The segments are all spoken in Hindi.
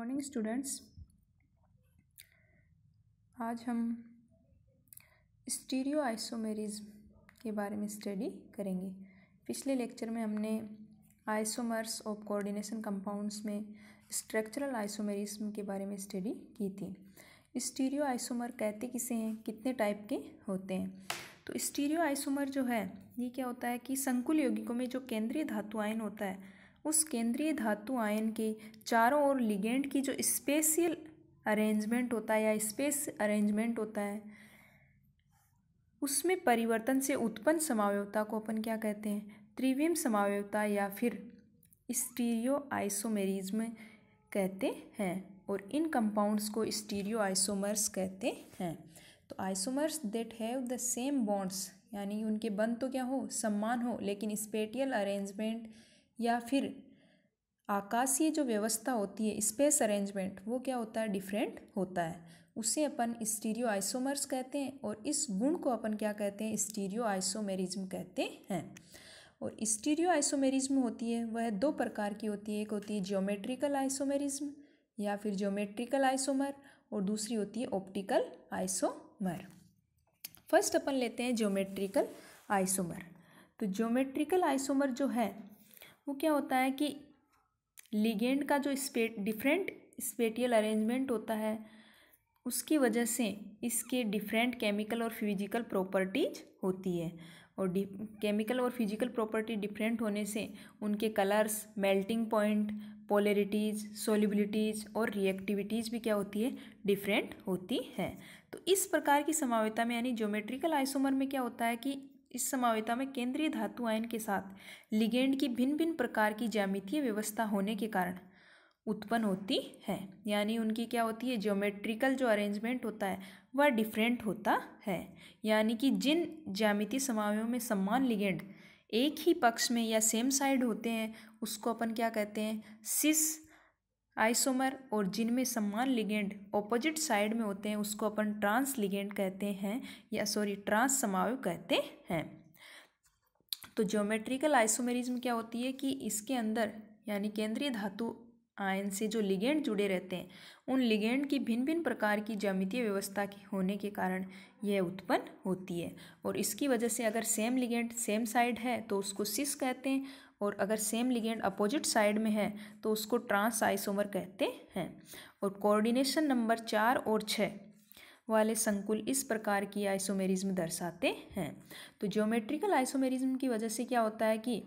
मॉर्निंग स्टूडेंट्स आज हम स्टीरियो आइसोमेरिज के बारे में स्टडी करेंगे पिछले लेक्चर में हमने आइसोमर्स ऑफ कोऑर्डिनेशन कंपाउंड्स में स्ट्रक्चरल आइसोमेरिज्म के बारे में स्टडी की थी स्टीरियो आइसोमर कहते किसे हैं कितने टाइप के होते हैं तो स्टीरियो आइसोमर जो है ये क्या होता है कि संकुल यौगिकों में जो केंद्रीय धातु आयन होता है उस केंद्रीय धातु आयन के चारों ओर लिगेंड की जो स्पेशियल अरेंजमेंट होता है या स्पेस अरेंजमेंट होता है उसमें परिवर्तन से उत्पन्न समावयवता को अपन क्या कहते हैं त्रिविम समावयवता या फिर स्टीरियो आइसोमेरिज्म कहते हैं और इन कंपाउंड्स को स्टीरियो आइसोमर्स कहते हैं तो isomers that have the same bonds यानी उनके बंद तो क्या हो सम्मान हो लेकिन स्पेटियल अरेंजमेंट या फिर आकाशीय जो व्यवस्था होती है स्पेस अरेंजमेंट वो क्या होता है डिफरेंट होता है उसे अपन स्टीरियो आइसोमर्स कहते हैं और इस गुण को अपन क्या कहते हैं स्टीरियो आइसोमेरिज्म कहते हैं और स्टीरियो आइसोमेरिज्म होती है वह दो प्रकार की होती है एक होती है ज्योमेट्रिकल आइसोमेरिज्म या फिर ज्योमेट्रिकल आइसोमर और दूसरी होती है ऑप्टिकल आइसोमर फर्स्ट अपन लेते हैं ज्योमेट्रिकल आइसोमर तो ज्योमेट्रिकल आइसोमर जो है वो क्या होता है कि लिगेंड का जो स्पे डिफरेंट स्पेटियल अरेंजमेंट होता है उसकी वजह से इसके डिफरेंट केमिकल और फिजिकल प्रॉपर्टीज होती है और केमिकल और फिजिकल प्रॉपर्टी डिफरेंट होने से उनके colours melting point polarities solubilities और रिएक्टिविटीज़ भी क्या होती है डिफरेंट होती है तो इस प्रकार की समावेता में यानी ज्योमेट्रिकल आइसोमर में क्या होता है कि इस समावेता में केंद्रीय धातु आयन के साथ लिगेंड की भिन्न भिन्न प्रकार की ज्यामितीय व्यवस्था होने के कारण उत्पन्न होती है यानी उनकी क्या होती है ज्योमेट्रिकल जो अरेंजमेंट होता है वह डिफरेंट होता है यानी कि जिन ज्यामिति समावयों में सम्मान लिगेंड एक ही पक्ष में या सेम साइड होते हैं उसको अपन क्या कहते हैं सिस आइसोमर और जिनमें समान लिगेंड ऑपोजिट साइड में होते हैं उसको अपन ट्रांस लिगेंड कहते हैं या सॉरी ट्रांस समावय कहते हैं तो ज्योमेट्रिकल आइसोमेरिज्म क्या होती है कि इसके अंदर यानी केंद्रीय धातु आयन से जो लिगेंड जुड़े रहते हैं उन लिगेंड की भिन्न भिन्न प्रकार की ज्यामितीय व्यवस्था के होने के कारण यह उत्पन्न होती है और इसकी वजह से अगर सेम लिगेंड सेम साइड है तो उसको सिस कहते हैं और अगर सेम लिगेंड अपोजिट साइड में है तो उसको ट्रांस आइसोमर कहते हैं और कोऑर्डिनेशन नंबर चार और छः वाले संकुल इस प्रकार की आइसोमेरिज्म दर्शाते हैं तो ज्योमेट्रिकल आइसोमेरिज्म की वजह से क्या होता है कि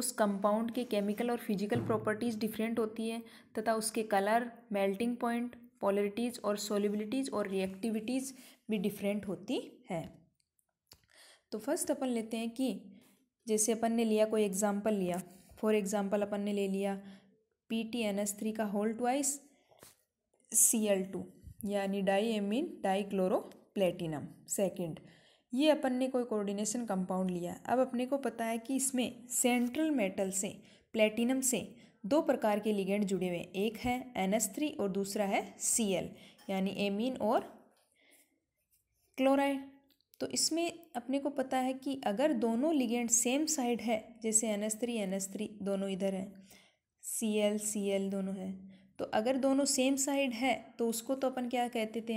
उस कंपाउंड के केमिकल और फिजिकल प्रॉपर्टीज़ डिफरेंट होती है तथा उसके कलर मेल्टिंग पॉइंट पॉलरिटीज़ और सोलिबिलिटीज़ और रिएक्टिविटीज़ भी डिफरेंट होती है तो फर्स्ट अपन लेते हैं कि जैसे अपन ने लिया कोई एग्ज़ाम्पल लिया फॉर एग्ज़ाम्पल अपन ने ले लिया P T N S three का whole twice C L two यानी di amine di chloro platinum second ये अपन ने कोई कोऑर्डिनेशन कंपाउंड लिया अब अपने को पता है कि इसमें सेंट्रल मेटल से प्लेटिनम से दो प्रकार के लिगेंड जुड़े हुए हैं एक है एन एस थ्री और दूसरा है सी एल यानी एमीन और क्लोराइड तो इसमें अपने को पता है कि अगर दोनों लिगेंड सेम साइड है जैसे N S three N S three दोनों इधर हैं सी एल सी एल दोनों है तो अगर दोनों सेम साइड है तो उसको तो अपन क्या कहते थे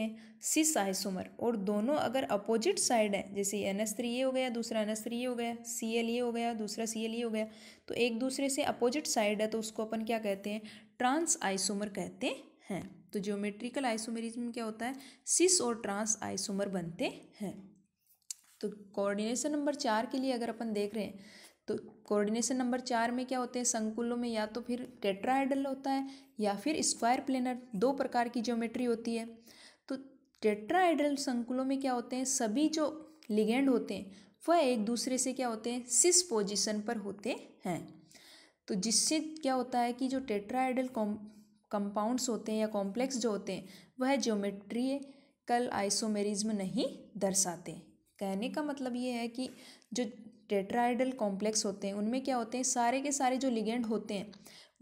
सिस आइसोमर और दोनों अगर अपोजिट साइड है जैसे एन एस थ्री ये हो गया दूसरा एन एस थ्री ये हो गया सी एल ये हो गया दूसरा सी एल ये हो गया तो एक दूसरे से अपोजिट साइड है तो उसको अपन क्या कहते हैं ट्रांस आइसोमर कहते हैं तो ज्योमेट्रिकल आइसोमेरिज्म क्या होता है सिस और ट्रांस आइसोमर बनते हैं तो कोऑर्डिनेशन नंबर चार के लिए अगर अपन देख रहे हैं तो कोऑर्डिनेशन नंबर चार में क्या होते हैं संकुलों में या तो फिर टेट्राइडल होता है या फिर स्क्वायर प्लेनर दो प्रकार की ज्योमेट्री होती है तो टेट्राइडल संकुलों में क्या होते हैं सभी जो लिगेंड होते हैं वह एक दूसरे से क्या होते हैं सिस पोजिशन पर होते हैं तो जिससे क्या होता है कि जो टेट्राइडल कंपाउंड्स होते हैं या कॉम्प्लेक्स जो होते हैं वह ज्योमेट्रिकल आइसोमेरिज्म नहीं दर्शाते कहने का मतलब ये है कि जो टेट्राइडल कॉम्प्लेक्स होते हैं उनमें क्या होते हैं सारे के सारे जो लिगेंड होते हैं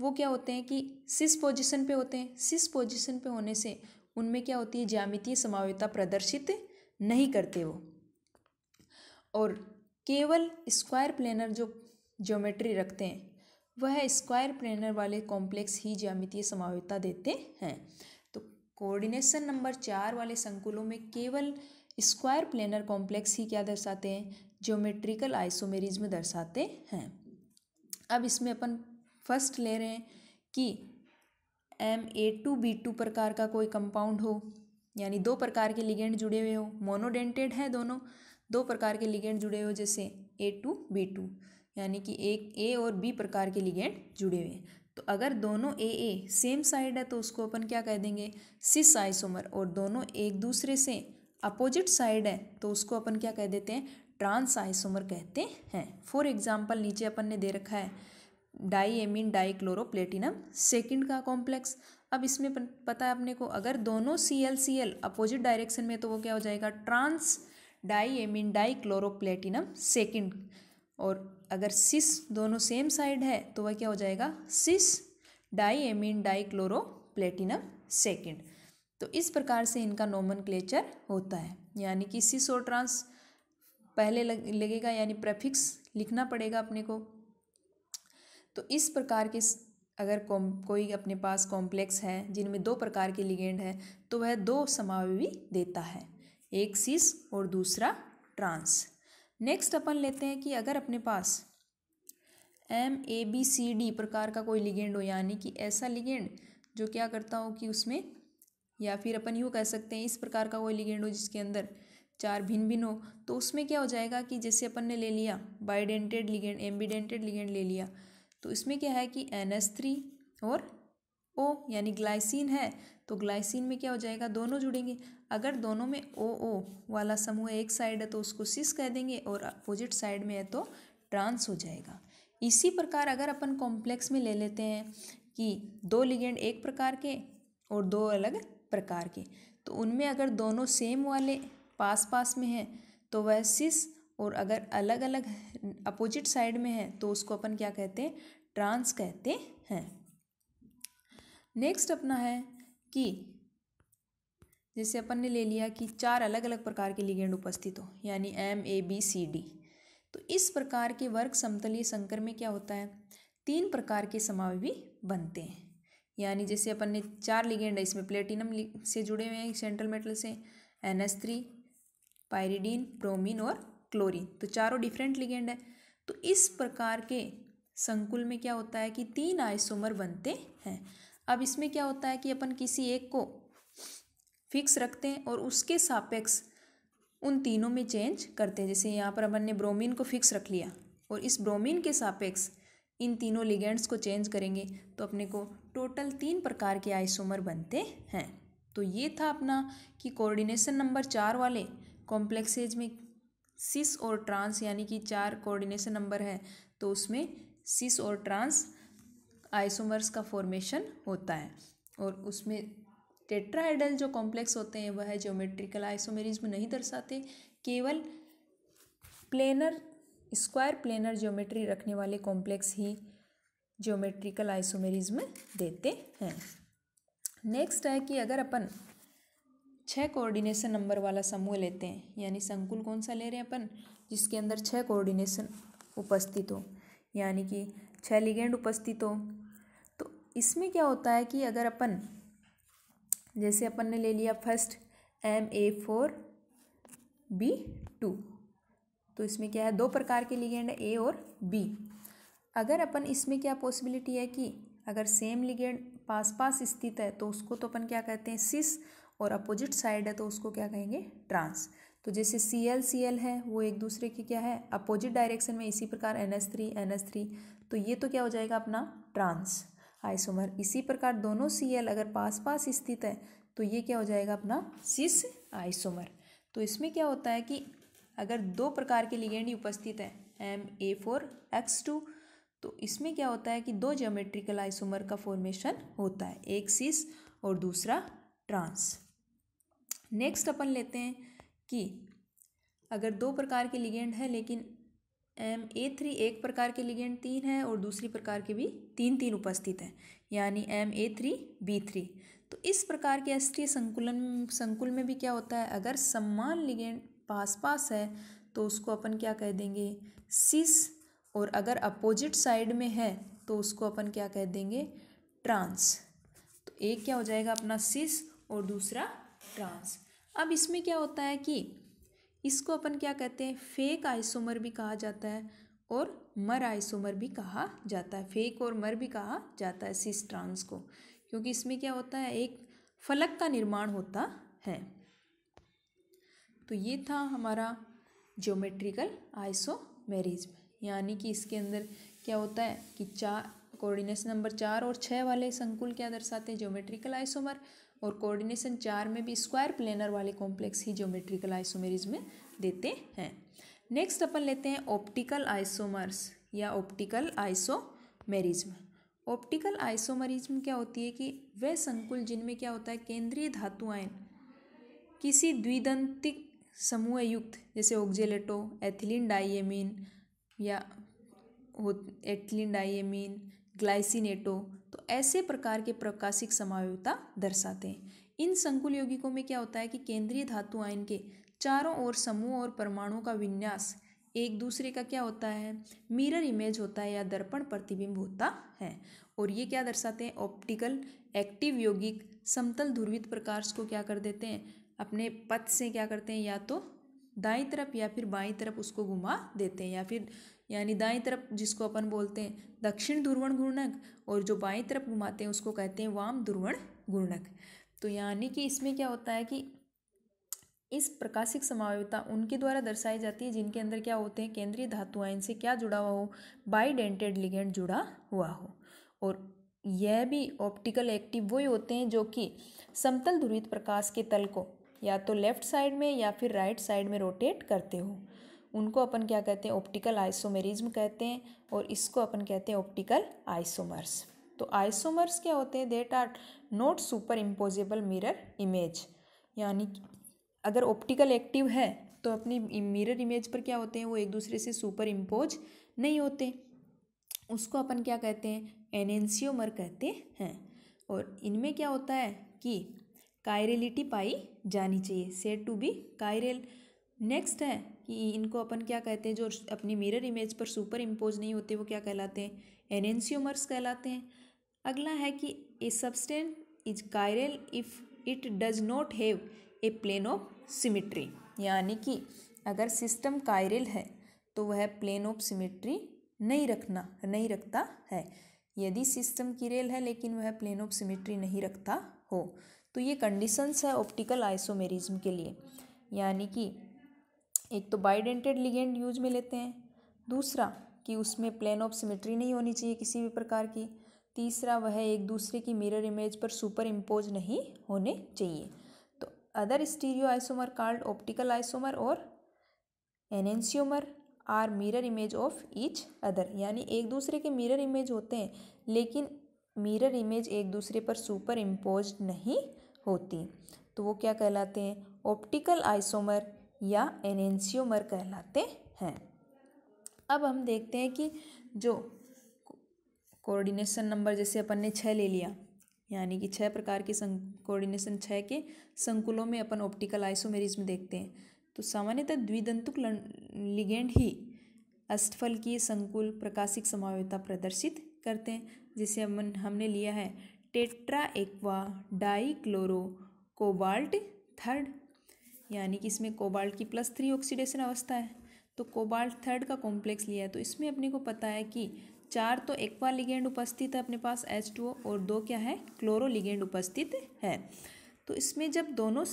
वो क्या होते हैं कि सिस पोजीशन पे होते हैं सिस पोजीशन पे होने से उनमें क्या होती है ज्यामितीय समाव्यता प्रदर्शित नहीं करते वो और केवल स्क्वायर प्लेनर जो ज्योमेट्री रखते हैं वह स्क्वायर प्लेनर वाले कॉम्प्लेक्स ही ज्यामितीय समाव्यता देते हैं तो कोऑर्डिनेशन नंबर चार वाले संकुलों में केवल स्क्वायर प्लेनर कॉम्प्लेक्स ही क्या दर्शाते हैं ज्योमेट्रिकल आइसोमेरिज्म दर्शाते हैं अब इसमें अपन फर्स्ट ले रहे हैं कि M A two B two प्रकार का कोई कंपाउंड हो यानी दो प्रकार के लिगेंड जुड़े हुए हो मोनोडेंटेड है दोनों दो प्रकार के लिगेंड जुड़े हो जैसे ए टू बी टू यानी कि एक ए और बी प्रकार के लिगेंड जुड़े हुए हैं तो अगर दोनों ए ए सेम साइड है तो उसको अपन क्या कह देंगे सिस आइसोमर और दोनों एक दूसरे से अपोजिट साइड है तो उसको अपन क्या कह देते हैं ट्रांस आइसोमर कहते हैं फॉर एग्जाम्पल नीचे अपन ने दे रखा है di amine di platinum second का कॉम्प्लेक्स अब इसमें पता है अपने को अगर दोनों C L C L opposite direction में तो वो क्या हो जाएगा trans di amine di platinum second और अगर सिस दोनों सेम साइड है तो वह क्या हो जाएगा cis di amine di platinum second तो इस प्रकार से इनका नोमन होता है यानी कि सी सोट्रांस पहले लग, लगेगा यानी प्रेफिक्स लिखना पड़ेगा अपने को तो इस प्रकार के अगर कॉम कोई अपने पास कॉम्प्लेक्स है जिनमें दो प्रकार के लिगेंड है तो वह दो समावयवी देता है एक सिस और दूसरा ट्रांस नेक्स्ट अपन लेते हैं कि अगर अपने पास M A B C D प्रकार का कोई लिगेंड हो यानी कि ऐसा लिगेंड जो क्या करता हो कि उसमें या फिर अपन यूँ कह सकते हैं इस प्रकार का कोई लिगेंड हो जिसके अंदर चार भिन्न भिन्न हो तो उसमें क्या हो जाएगा कि जैसे अपन ने ले लिया बाइडेंटेड लिगेंड एम्बीडेंटेड लिगेंड ले लिया तो इसमें क्या है कि एन एस थ्री और ओ यानी ग्लाइसिन है तो ग्लाइसिन में क्या हो जाएगा दोनों जुड़ेंगे अगर दोनों में ओ ओ वाला समूह एक साइड है तो उसको सिस कह देंगे और अपोजिट साइड में है तो ट्रांस हो जाएगा इसी प्रकार अगर अपन कॉम्प्लेक्स में ले लेते हैं कि दो लिगेंड एक प्रकार के और दो अलग प्रकार के तो उनमें अगर दोनों सेम वाले पास पास में हैं तो वह सिस और अगर अलग अलग अपोजिट साइड में है तो उसको अपन क्या कहते हैं ट्रांस कहते हैं नेक्स्ट अपना है कि जैसे अपन ने ले लिया कि चार अलग अलग प्रकार के लिगेंड उपस्थित हो यानी M A B C D तो इस प्रकार के वर्ग समतलीय संकर में क्या होता है तीन प्रकार के समावय बनते हैं यानी जैसे अपन ने चार लिगेंड है इसमें प्लेटिनम से जुड़े हुए हैं सेंट्रल मेटल से N S three pyridine bromine और क्लोरीन तो चारों डिफरेंट लिगेंड है तो इस प्रकार के संकुल में क्या होता है कि तीन आइसोमर बनते हैं अब इसमें क्या होता है कि अपन किसी एक को फिक्स रखते हैं और उसके सापेक्ष उन तीनों में चेंज करते हैं जैसे यहाँ पर अपन ने ब्रोमीन को फिक्स रख लिया और इस ब्रोमीन के सापेक्ष इन तीनों लिगेंड्स को चेंज करेंगे तो अपने को टोटल तीन प्रकार के आइसोमर बनते हैं तो ये था अपना कि कोऑर्डिनेशन नंबर चार वाले कॉम्प्लेक्सेज में सिस और ट्रांस यानी कि चार कोऑर्डिनेशन नंबर है तो उसमें सिस और ट्रांस आइसोमर्स का फॉर्मेशन होता है और उसमें टेट्राइडल जो कॉम्प्लेक्स होते हैं वह है ज्योमेट्रिकल आइसोमेरिज्म नहीं दर्शाते केवल प्लेनर स्क्वायर प्लेनर ज्योमेट्री रखने वाले कॉम्प्लेक्स ही ज्योमेट्रिकल आइसोमेरीज में देते हैं नेक्स्ट है कि अगर अपन छः कोऑर्डिनेशन नंबर वाला समूह लेते हैं यानी संकुल कौन सा ले रहे हैं अपन जिसके अंदर छः कोऑर्डिनेशन उपस्थित हो यानी कि छः लिगेंड उपस्थित हो तो इसमें क्या होता है कि अगर अपन जैसे अपन ने ले लिया first M A four B two तो इसमें क्या है दो प्रकार के लिगेंड है ए और बी अगर अपन इसमें क्या पॉसिबिलिटी है कि अगर सेम लिगेंड पास पास स्थित है तो उसको तो अपन क्या कहते हैं सिस और अपोजिट साइड है तो उसको क्या कहेंगे ट्रांस तो जैसे सी एल सी एल है वो एक दूसरे की क्या है अपोजिट डायरेक्शन में इसी प्रकार N S three N S three तो ये तो क्या हो जाएगा अपना ट्रांस आइसोमर इसी प्रकार दोनों सी एल अगर पास पास स्थित है तो ये क्या हो जाएगा अपना सिस आइसोमर तो इसमें क्या होता है कि अगर दो प्रकार के लिगेंड ही उपस्थित हैं M A four X two तो इसमें क्या होता है कि दो ज्योमेट्रिकल आइसोमर का फॉर्मेशन होता है एक सिस और दूसरा ट्रांस नेक्स्ट अपन लेते हैं कि अगर दो प्रकार के लिगेंड हैं लेकिन एम ए थ्री एक प्रकार के लिगेंड तीन है और दूसरी प्रकार के भी तीन तीन उपस्थित हैं यानी M A three B three तो इस प्रकार के अस्थीय संकुलन संकुल में भी क्या होता है अगर सम्मान लिगेंड पास पास है तो उसको अपन क्या कह देंगे सिस और अगर अपोजिट साइड में है तो उसको अपन क्या कह देंगे ट्रांस तो एक क्या हो जाएगा अपना सिस और दूसरा ट्रांस अब इसमें क्या होता है कि इसको अपन क्या कहते हैं फेक आइसोमर भी कहा जाता है और मर आइसोमर भी कहा जाता है फेक और मर भी कहा जाता है सिस ट्रांस को क्योंकि इसमें क्या होता है एक फलक का निर्माण होता है तो ये था हमारा ज्योमेट्रिकल आइसोमेरिज्म यानी कि इसके अंदर क्या होता है कि चार कोऑर्डिनेशन नंबर चार और छः वाले संकुल क्या दर्शाते हैं ज्योमेट्रिकल आइसोमर और कोऑर्डिनेशन चार में भी स्क्वायर प्लेनर वाले कॉम्प्लेक्स ही ज्योमेट्रिकल आइसोमेरिज में देते हैं नेक्स्ट अपन लेते हैं ऑप्टिकल आइसोमर्स या ऑप्टिकल आइसोमेरिज्म ऑप्टिकल आइसोमरिज्म क्या होती है कि वह संकुल जिनमें क्या होता है केंद्रीय धातु आयन किसी द्विदंतिक समूह युक्त जैसे ऑक्जेलेटो एथिलीन डाइएमिन या हो एथिलीन डाइएमीन ग्लाइसिनेटो तो ऐसे प्रकार के प्रकाशिक समायोता दर्शाते हैं इन संकुल यौगिकों में क्या होता है कि केंद्रीय धातु आयन के चारों ओर समूह और परमाणु का विन्यास एक दूसरे का क्या होता है मिरर इमेज होता है या दर्पण प्रतिबिंब होता है और ये क्या दर्शाते हैं ऑप्टिकल एक्टिव यौगिक समतल ध्रुवित प्रकाश को क्या कर देते हैं अपने पथ से क्या करते हैं या तो दाई तरफ या फिर बाई तरफ उसको घुमा देते हैं या फिर यानी दाएं तरफ जिसको अपन बोलते हैं दक्षिण ध्रुवण घूर्णक और जो बाई तरफ घुमाते हैं उसको कहते हैं वाम ध्रुवण घूर्णक तो यानी कि इसमें क्या होता है कि इस प्रकाशिक समावयता उनके द्वारा दर्शाई जाती है जिनके अंदर क्या होते हैं केंद्रीय धातुआं इनसे क्या जुड़ा हुआ हो बाईडेंटेड लिगेंड जुड़ा हुआ हो और यह भी ऑप्टिकल एक्टिव वही होते हैं जो कि समतल ध्रुवित प्रकाश के तल को या तो लेफ़्ट साइड में या फिर राइट साइड में रोटेट करते हो उनको अपन क्या कहते हैं ऑप्टिकल आइसोमेरिज्म कहते हैं और इसको अपन कहते हैं ऑप्टिकल आइसोमर्स तो आइसोमर्स क्या होते हैं that are not superimposable mirror image यानी अगर ऑप्टिकल एक्टिव है तो अपनी मिरर इमेज पर क्या होते हैं वो एक दूसरे से सुपर इम्पोज नहीं होते उसको अपन क्या कहते हैं एनेंसियोमर कहते हैं और इनमें क्या होता है कि कायरेलिटी पाई जानी चाहिए said to be chiral next है कि इनको अपन क्या कहते हैं जो अपनी मिरर इमेज पर सुपर इम्पोज नहीं होते वो क्या कहलाते हैं एनेंसियोमर्स कहलाते हैं अगला है कि A substance is chiral if it does not have a plane of symmetry यानी कि अगर सिस्टम कायरल है तो वह प्लेन ऑफ सिमिट्री नहीं रखना नहीं रखता है यदि सिस्टम किरेल है लेकिन वह प्लेन ऑफ सिमिट्री नहीं रखता हो तो ये कंडीशंस है ऑप्टिकल आइसोमेरिज्म के लिए यानी कि एक तो बाइडेंटेड लिगेंड यूज में लेते हैं दूसरा कि उसमें प्लेन ऑफ सिमेट्री नहीं होनी चाहिए किसी भी प्रकार की तीसरा वह एक दूसरे की मिरर इमेज पर सुपर इम्पोज नहीं होने चाहिए तो other stereo isomer called optical isomer और enantiomer are mirror image of each other यानी एक दूसरे के मिरर इमेज होते हैं लेकिन मिरर इमेज एक दूसरे पर सुपर इम्पोज नहीं होती तो वो क्या कहलाते हैं ऑप्टिकल आइसोमर या एनेंसियोमर कहलाते हैं अब हम देखते हैं कि जो कोऑर्डिनेशन नंबर जैसे अपन ने छः ले लिया यानी कि छः प्रकार के कोऑर्डिनेशन छः के संकुलों में अपन ऑप्टिकल आइसोमेरिज्म देखते हैं तो सामान्यतः द्विदंतुक लिगेंड ही अष्टफल की संकुल प्रकाशिक समावेता प्रदर्शित करते हैं जिसे हम हमने लिया है tetra aqua di chloro cobalt third यानी कि इसमें कोबाल्ट की प्लस थ्री ऑक्सीडेशन अवस्था है तो कोबाल्ट थर्ड का कॉम्प्लेक्स लिया है तो इसमें अपने को पता है कि चार तो एक्वा लिगेंड उपस्थित है अपने पास एच टू ओ और दो क्या है क्लोरो लिगेंड उपस्थित है तो इसमें जब दोनों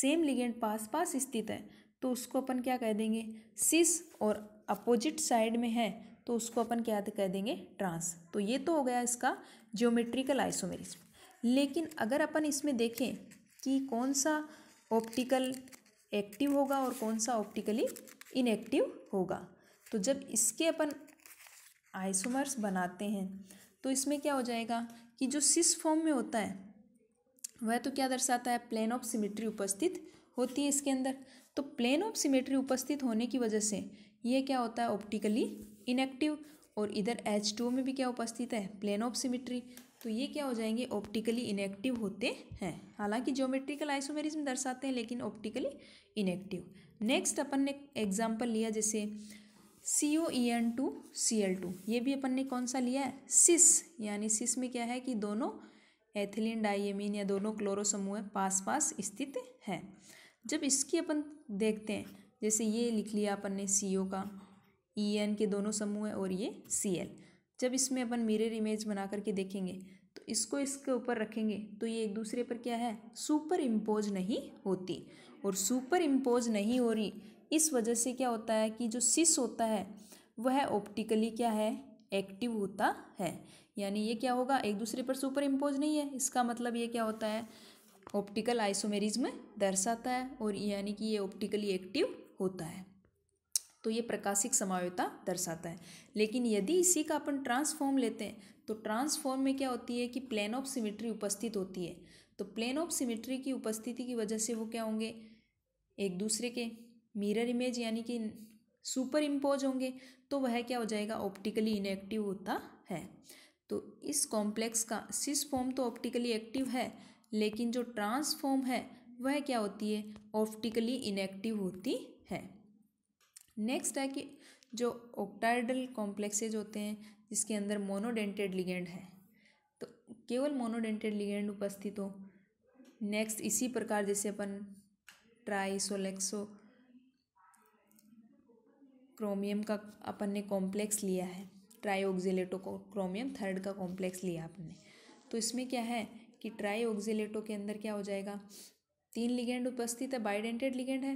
सेम लिगेंड पास पास स्थित है तो उसको अपन क्या कह देंगे सिस और अपोजिट साइड में है तो उसको अपन क्या कह देंगे ट्रांस तो ये तो हो गया इसका ज्योमेट्रिकल आइसोमेरिज लेकिन अगर अपन इसमें देखें कि कौन सा ऑप्टिकल एक्टिव होगा और कौन सा ऑप्टिकली इनएक्टिव होगा तो जब इसके अपन आइसोमर्स बनाते हैं तो इसमें क्या हो जाएगा कि जो सिस फॉर्म में होता है वह तो क्या दर्शाता है प्लेन ऑफ सिमेट्री उपस्थित होती है इसके अंदर तो प्लेन ऑफ सिमेट्री उपस्थित होने की वजह से यह क्या होता है ऑप्टिकली इनएक्टिव और इधर एच टू में भी क्या उपस्थित है प्लेन ऑफ सिमिट्री तो ये क्या हो जाएंगे ऑप्टिकली इनेक्टिव होते हैं हालांकि ज्योमेट्रिकल आइसोमेरिज्म दर्शाते हैं लेकिन ऑप्टिकली इनेक्टिव नेक्स्ट अपन ने एग्जाम्पल लिया जैसे C O E N two C L two ये भी अपन ने कौन सा लिया है सिस यानी सिस में क्या है कि दोनों एथिलीन डाइएमिन या दोनों क्लोरो समूह पास पास स्थित हैं जब इसकी अपन देखते हैं जैसे ये लिख लिया अपन ने सी ओ का ई e एन के दोनों समूह हैं और ये सी एल जब इसमें अपन मिरर इमेज बना करके देखेंगे तो इसको इसके ऊपर रखेंगे तो ये एक दूसरे पर क्या है सुपर इम्पोज नहीं होती और सुपर इम्पोज नहीं हो रही इस वजह से क्या होता है कि जो सिस होता है वह ऑप्टिकली क्या है एक्टिव होता है यानी ये क्या होगा एक दूसरे पर सुपर इम्पोज नहीं है इसका मतलब ये क्या होता है ऑप्टिकल आइसोमेरिज में दर्शाता है और यानी कि ये ऑप्टिकली एक्टिव होता है तो ये प्रकाशिक समायोता दर्शाता है लेकिन यदि इसी का अपन ट्रांसफॉर्म लेते हैं तो ट्रांसफॉर्म में क्या होती है कि प्लेन ऑफ सिमिट्री उपस्थित होती है तो प्लेन ऑफ सिमिट्री की उपस्थिति की वजह से वो क्या होंगे एक दूसरे के मिरर इमेज यानी कि सुपर इम्पोज होंगे तो वह क्या हो जाएगा ऑप्टिकली इनएक्टिव होता है तो इस कॉम्प्लेक्स का सिस फॉर्म तो ऑप्टिकली एक्टिव है लेकिन जो ट्रांसफॉर्म है वह क्या होती है ऑप्टिकली इनएक्टिव होती है नेक्स्ट है कि जो ऑक्टाइडल कॉम्प्लेक्सेज होते हैं जिसके अंदर मोनोडेंटेड लिगेंड है तो केवल मोनोडेंटेड लिगेंड उपस्थित हो नेक्स्ट इसी प्रकार जैसे अपन ट्राइसोलेक्सो क्रोमियम का अपन ने कॉम्प्लेक्स लिया है ट्राईऑक्जिलेटो को क्रोमियम थर्ड का कॉम्प्लेक्स लिया आपने तो इसमें क्या है कि ट्राईऑक्जिलेटो के अंदर क्या हो जाएगा तीन लिगेंड उपस्थित है बाइडेंटेड लिगेंड है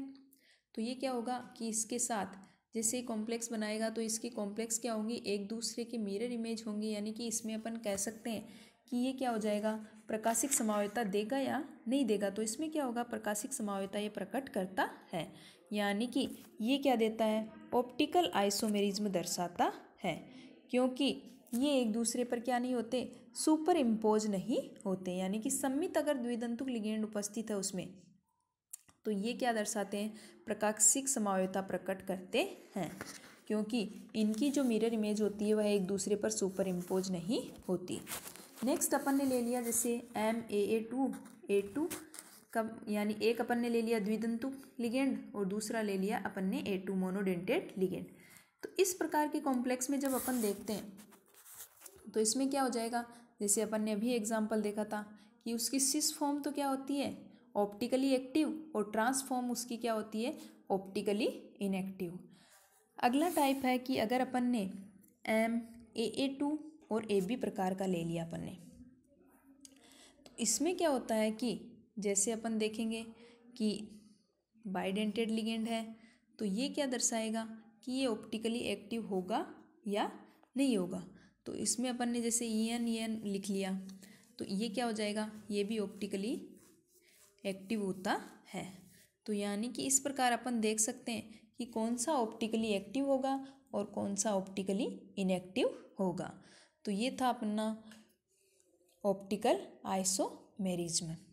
तो ये क्या होगा कि इसके साथ जैसे कॉम्प्लेक्स बनाएगा तो इसके कॉम्प्लेक्स क्या होंगी एक दूसरे के मिरर इमेज होंगी यानी कि इसमें अपन कह सकते हैं कि ये क्या हो जाएगा प्रकाशिक समावयता देगा या नहीं देगा तो इसमें क्या होगा प्रकाशिक समावयता ये प्रकट करता है यानी कि ये क्या देता है ऑप्टिकल आइसोमेरिज्म दर्शाता है क्योंकि ये एक दूसरे पर क्या नहीं होते सुपर इम्पोज नहीं होते यानी कि सम्मित अगर द्विदंतुक लिगेंड उपस्थित है उसमें तो ये क्या दर्शाते हैं प्रकाशिक समावयता प्रकट करते हैं क्योंकि इनकी जो मिरर इमेज होती है वह एक दूसरे पर सुपर इम्पोज नहीं होती नेक्स्ट अपन ने ले लिया जैसे M A A two A two कब यानी एक अपन ने ले लिया द्विदंतु लिगेंड और दूसरा ले लिया अपन ने ए टू मोनोडेंटेड लिगेंड तो इस प्रकार के कॉम्प्लेक्स में जब अपन देखते हैं तो इसमें क्या हो जाएगा जैसे अपन ने अभी एग्जाम्पल देखा था कि उसकी सिस फॉर्म तो क्या होती है ऑप्टिकली एक्टिव और ट्रांसफॉर्म उसकी क्या होती है ऑप्टिकली इनएक्टिव अगला टाइप है कि अगर अपन ने एम ए ए टू और ए बी प्रकार का ले लिया अपन ने तो इसमें क्या होता है कि जैसे अपन देखेंगे कि बाइडेंटेड लिगेंड है तो ये क्या दर्शाएगा कि ये ऑप्टिकली एक्टिव होगा या नहीं होगा तो इसमें अपन ने जैसे ई एन ई एन लिख लिया तो ये क्या हो जाएगा ये भी ऑप्टिकली एक्टिव होता है तो यानी कि इस प्रकार अपन देख सकते हैं कि कौन सा ऑप्टिकली एक्टिव होगा और कौन सा ऑप्टिकली इनएक्टिव होगा तो ये था अपना ऑप्टिकल आइसोमेरिज्म